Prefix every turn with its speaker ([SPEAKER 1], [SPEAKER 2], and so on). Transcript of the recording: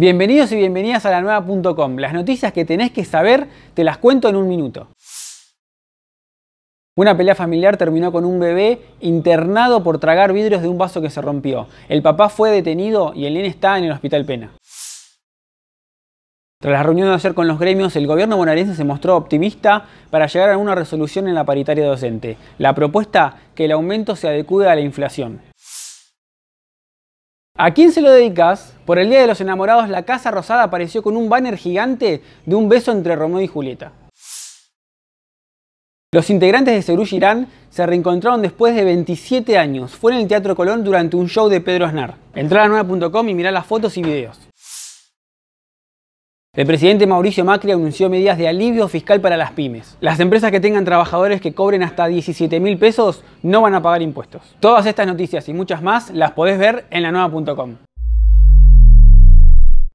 [SPEAKER 1] Bienvenidos y bienvenidas a la nueva.com. Las noticias que tenés que saber te las cuento en un minuto. Una pelea familiar terminó con un bebé internado por tragar vidrios de un vaso que se rompió. El papá fue detenido y el nene está en el hospital Pena. Tras la reunión de ayer con los gremios, el gobierno bonaerense se mostró optimista para llegar a una resolución en la paritaria docente. La propuesta que el aumento se adecue a la inflación. ¿A quién se lo dedicas? Por el Día de los Enamorados, la Casa Rosada apareció con un banner gigante de un beso entre Romeo y Julieta. Los integrantes de Serú Girán se reencontraron después de 27 años. Fue en el Teatro Colón durante un show de Pedro Aznar. Entrá a nueva.com y mirá las fotos y videos. El presidente Mauricio Macri anunció medidas de alivio fiscal para las pymes. Las empresas que tengan trabajadores que cobren hasta 17 mil pesos no van a pagar impuestos. Todas estas noticias y muchas más las podés ver en la nueva.com.